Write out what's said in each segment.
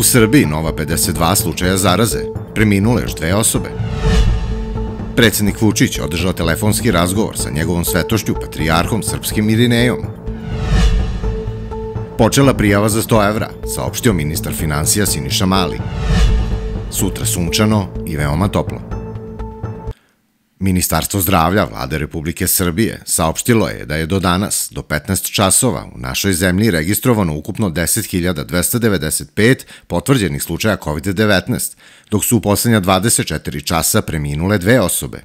U Srbiji nova 52 slučaja zaraze, preminule još dve osobe. Predsednik Vučić održao telefonski razgovor sa njegovom svetošću, patrijarhom, srpskim Irinejom. Počela prijava za 100 evra, saopštio ministar financija Siniša Mali. Sutra sunčano i veoma toplo. Ministarstvo zdravlja Vlade Republike Srbije saopštilo je da je do danas, do 15 časova, u našoj zemlji registrovano ukupno 10.295 potvrđenih slučaja COVID-19, dok su u poslednja 24 časa preminule dve osobe.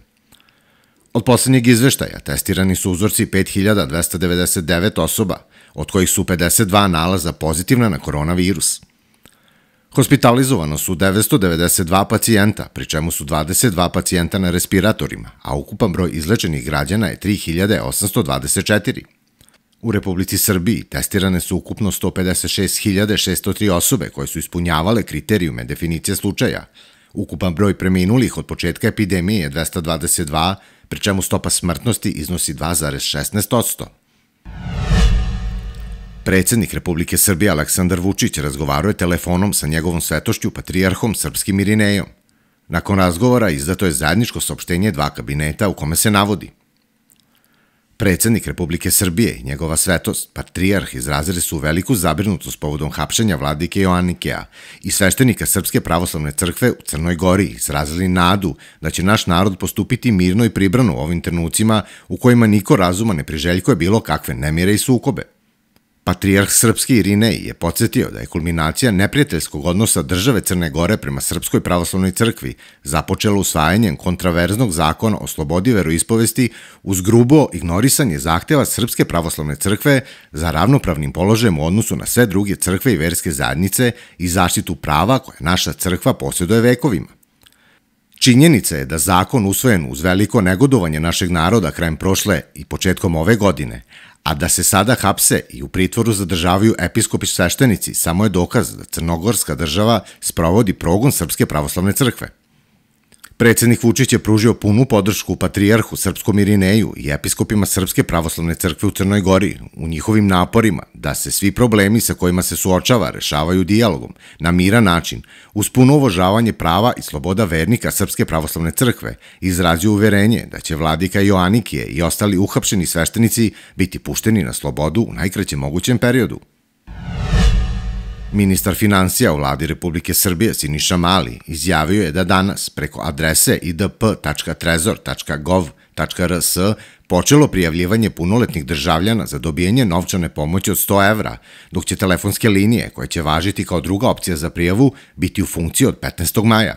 Od poslednjeg izveštaja testirani su uzorci 5.299 osoba, od kojih su 52 nalaza pozitivna na koronavirus. Hospitalizovano su 992 pacijenta, pri čemu su 22 pacijenta na respiratorima, a ukupan broj izlečenih građana je 3824. U Republici Srbiji testirane su ukupno 156.603 osobe koje su ispunjavale kriterijume definicije slučaja. Ukupan broj preminulih od početka epidemije je 222, pri čemu stopa smrtnosti iznosi 2,16%. Predsednik Republike Srbije Aleksandar Vučić razgovaruje telefonom sa njegovom svetošću, patrijarhom Srpskim Irinejom. Nakon razgovora izdato je zajedničko sopštenje dva kabineta u kome se navodi. Predsednik Republike Srbije i njegova svetost, patrijarh, izrazili su veliku zabrinutost povodom hapšenja vladike Joannikea i sveštenika Srpske pravoslavne crkve u Crnoj Gori izrazili nadu da će naš narod postupiti mirno i pribrano u ovim trenucima u kojima niko razuma ne priželjkuje bilo kakve nemire i sukobe. Patrijarh Srpski Irinej je podsjetio da je kulminacija neprijateljskog odnosa države Crne Gore prema Srpskoj pravoslavnoj crkvi započela usvajanjem kontraverznog zakona o slobodi veroispovesti uz grubo ignorisanje zahteva Srpske pravoslavne crkve za ravnopravnim položajem u odnosu na sve druge crkve i verske zajednice i zaštitu prava koja naša crkva posjeduje vekovima. Činjenica je da zakon usvojen uz veliko negodovanje našeg naroda krajem prošle i početkom ove godine, A da se sada hapse i u pritvoru zadržavaju episkopi sveštenici samo je dokaz da crnogorska država sprovodi progon Srpske pravoslavne crkve. Predsednik Vučić je pružio punu podršku Patrijarhu Srpskom Irineju i episkopima Srpske pravoslavne crkve u Crnoj Gori u njihovim naporima da se svi problemi sa kojima se suočava rešavaju dijalogom na miran način uz puno uvožavanje prava i sloboda vernika Srpske pravoslavne crkve izrazio uverenje da će vladika Joanikije i ostali uhapšeni sveštenici biti pušteni na slobodu u najkraćem mogućem periodu. Ministar financija u vladi Republike Srbije Siniša Mali izjavio je da danas preko adrese idp.trezor.gov.rs počelo prijavljivanje punoletnih državljana za dobijenje novčane pomoći od 100 evra, dok će telefonske linije, koje će važiti kao druga opcija za prijavu, biti u funkciji od 15. maja.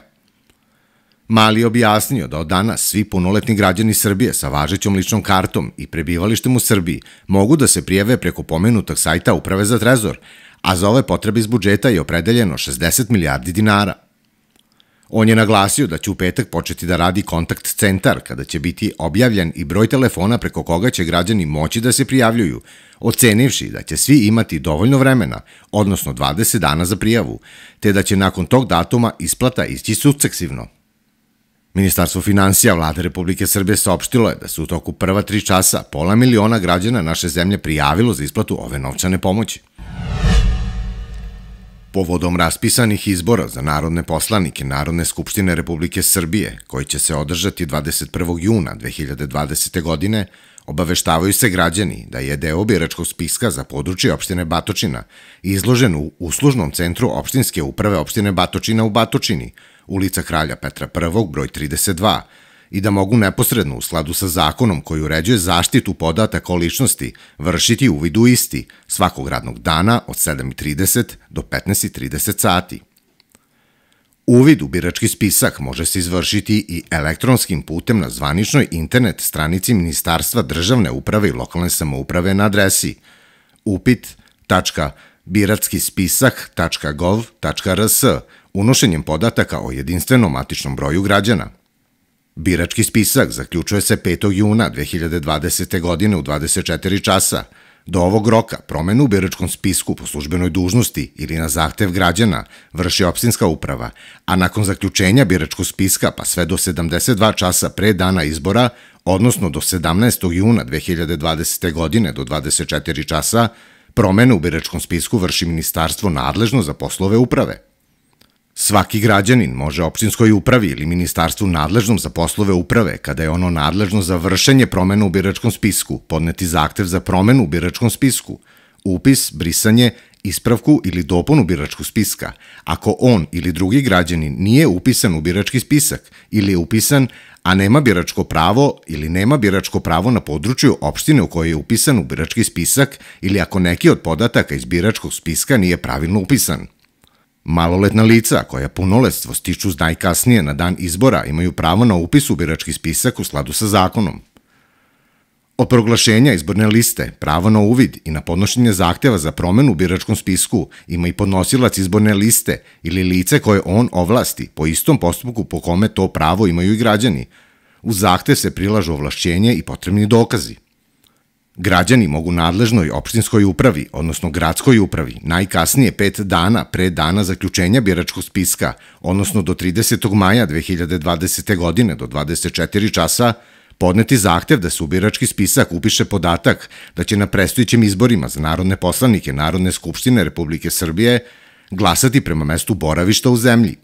Mali je objasnio da od danas svi punoletni građani Srbije sa važećom ličnom kartom i prebivalištem u Srbiji mogu da se prijave preko pomenutak sajta Uprave za trezor, a za ove potrebe iz budžeta je opredeljeno 60 milijardi dinara. On je naglasio da će u petak početi da radi kontakt centar kada će biti objavljen i broj telefona preko koga će građani moći da se prijavljuju, ocenivši da će svi imati dovoljno vremena, odnosno 20 dana za prijavu, te da će nakon tog datuma isplata ići sukcesivno. Ministarstvo financija Vlade Republike Srbije saopštilo je da su u toku prva tri časa pola miliona građana naše zemlje prijavilo za isplatu ove novčane pomoći. Povodom raspisanih izbora za narodne poslanike Narodne skupštine Republike Srbije, koji će se održati 21. juna 2020. godine, obaveštavaju se građani da je deo biračkog spiska za područje opštine Batočina izložen u uslužnom centru opštinske uprave opštine Batočina u Batočini, ulica Kralja Petra I, broj 32, i da mogu neposredno u skladu sa zakonom koji uređuje zaštitu podataka o ličnosti vršiti uvid u isti svakog radnog dana od 7.30 do 15.30 sati. Uvid u birački spisak može se izvršiti i elektronskim putem na zvaničnoj internet stranici Ministarstva državne uprave i lokalne samouprave na adresi upit.biratskispisak.gov.rs unošenjem podataka o jedinstvenom matičnom broju građana – Birački spisak zaključuje se 5. juna 2020. godine u 24 časa. Do ovog roka promenu u biračkom spisku po službenoj dužnosti ili na zahtev građana vrši opstinska uprava, a nakon zaključenja biračkog spiska pa sve do 72 časa pre dana izbora, odnosno do 17. juna 2020. godine do 24 časa, promenu u biračkom spisku vrši ministarstvo nadležno za poslove uprave. Svaki građanin može opštinskoj upravi ili ministarstvu nadležnom za poslove uprave, kada je ono nadležno za vršenje promenu u biračkom spisku, podneti zahtev za promenu u biračkom spisku, upis, brisanje, ispravku ili dopunu biračkog spiska, ako on ili drugi građanin nije upisan u birački spisak ili je upisan, a nema biračko pravo ili nema biračko pravo na području opštine u kojoj je upisan u birački spisak ili ako neki od podataka iz biračkog spiska nije pravilno upisan. Maloletna lica koja punoletstvo stiču najkasnije na dan izbora imaju pravo na upis u birački spisak u sladu sa zakonom. Od proglašenja izborne liste, pravo na uvid i na podnošenje zahtjeva za promenu u biračkom spisku ima i podnosilac izborne liste ili lice koje on ovlasti po istom postupku po kome to pravo imaju i građani. U zahtjev se prilažu ovlašćenje i potrebni dokazi. Građani mogu nadležnoj opštinskoj upravi, odnosno gradskoj upravi, najkasnije pet dana pre dana zaključenja biračkog spiska, odnosno do 30. maja 2020. godine do 24 časa, podneti zahtev da se u birački spisak upiše podatak da će na prestojićim izborima za narodne poslanike Narodne skupštine Republike Srbije glasati prema mestu boravišta u zemlji,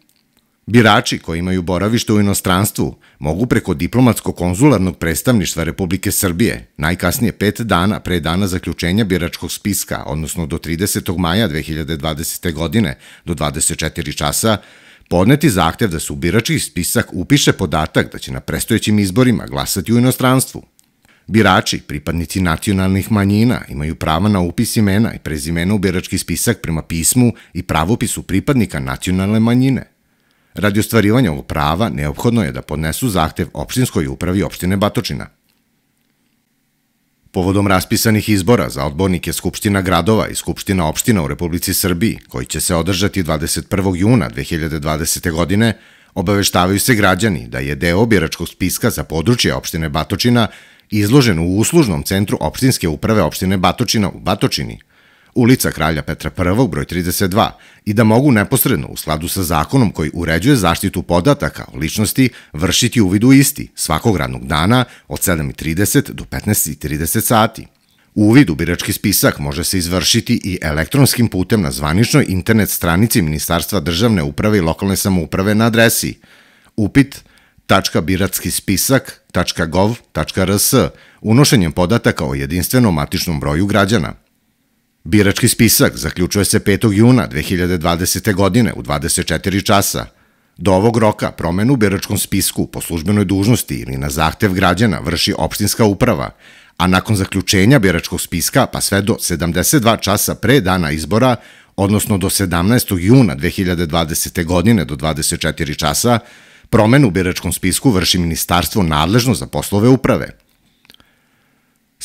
Birači koji imaju boravište u inostranstvu mogu preko diplomatsko-konzularnog predstavništva Republike Srbije najkasnije pet dana pre dana zaključenja biračkog spiska, odnosno do 30. maja 2020. godine do 24 časa, podneti zahtev da se u birački spisak upiše podatak da će na prestojećim izborima glasati u inostranstvu. Birači, pripadnici nacionalnih manjina, imaju prava na upis imena i prezimena u birački spisak prema pismu i pravopisu pripadnika nacionalne manjine. Radi ostvarivanja ovog prava neophodno je da podnesu zahtev opštinskoj upravi opštine Batočina. Povodom raspisanih izbora za odbornike Skupština gradova i Skupština opština u Republici Srbiji, koji će se održati 21. juna 2020. godine, obaveštavaju se građani da je deo biračkog spiska za područje opštine Batočina izložen u uslužnom centru opštinske uprave opštine Batočina u Batočini, ulica Kralja Petra I, broj 32, i da mogu neposredno, u sladu sa zakonom koji uređuje zaštitu podataka o ličnosti, vršiti uvidu isti svakog radnog dana od 7.30 do 15.30 sati. Uvid u birački spisak može se izvršiti i elektronskim putem na zvaničnoj internet stranici Ministarstva državne uprave i lokalne samouprave na adresi upit.biratskispisak.gov.rs unošenjem podataka o jedinstvenom matičnom broju građana. Birački spisak zaključuje se 5. juna 2020. godine u 24 časa. Do ovog roka promenu u biračkom spisku po službenoj dužnosti ili na zahtev građana vrši opštinska uprava, a nakon zaključenja biračkog spiska pa sve do 72 časa pre dana izbora, odnosno do 17. juna 2020. godine do 24 časa, promenu u biračkom spisku vrši ministarstvo nadležno za poslove uprave –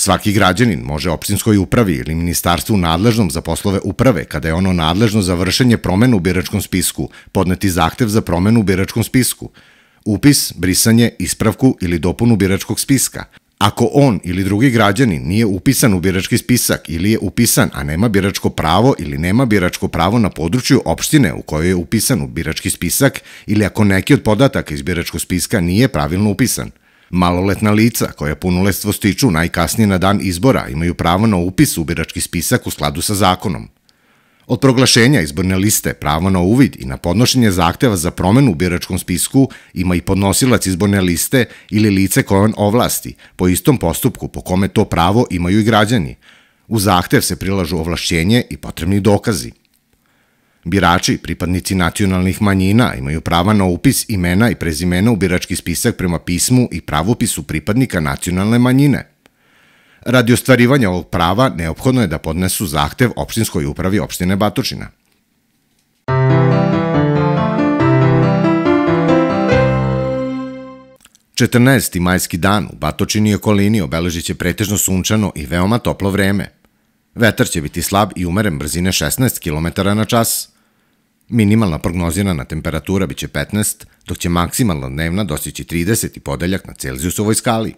Svaki građanin može opštinskoj upravi ili ministarstvu nadležnom za poslove uprave kada je ono nadležno za vršenje promenu u biračkom spisku podneti zahtev za promenu u biračkom spisku, upis, brisanje, ispravku ili dopunu biračkog spiska. Ako on ili drugi građani nije upisan u birački spisak ili je upisan, a nema biračko pravo ili nema biračko pravo na području opštine u kojoj je upisan u birački spisak ili ako neki od podataka iz biračkog spiska nije pravilno upisan, Maloletna lica koja punoletstvo stiču najkasnije na dan izbora imaju pravo na upis u birački spisak u skladu sa zakonom. Od proglašenja izborne liste pravo na uvid i na podnošenje zahteva za promenu u biračkom spisku ima i podnosilac izborne liste ili lice koje on ovlasti, po istom postupku po kome to pravo imaju i građani. U zahtev se prilažu ovlašćenje i potrebni dokazi. Birači, pripadnici nacionalnih manjina, imaju prava na upis imena i prezimena u birački spisak prema pismu i pravopisu pripadnika nacionalne manjine. Radi ostvarivanja ovog prava, neophodno je da podnesu zahtev opštinskoj upravi opštine Batočina. Četrnaesti majski dan u Batočini i okolini obeležit će pretežno sunčano i veoma toplo vreme. Vetar će biti slab i umeren brzine 16 km na času. Minimalna prognozirana temperatura biće 15, dok će maksimalna dnevna dostići 30 i podeljak na Celsijusovoj skali.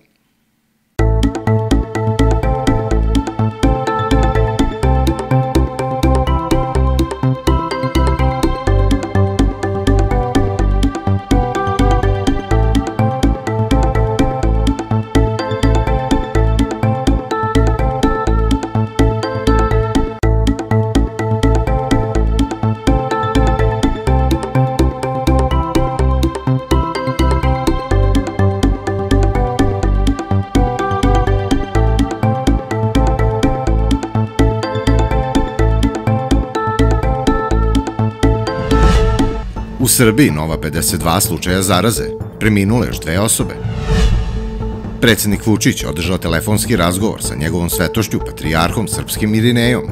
Srbiji nova 52 slučaja zaraze, preminule još dve osobe. Predsjednik Vučić održao telefonski razgovor sa njegovom svetošću, patrijarhom, srpskim Irinejom.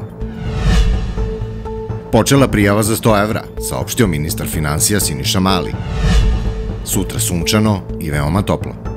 Počela prijava za 100 evra, saopštio ministar financija Siniša Mali. Sutra sunčano i veoma toplo.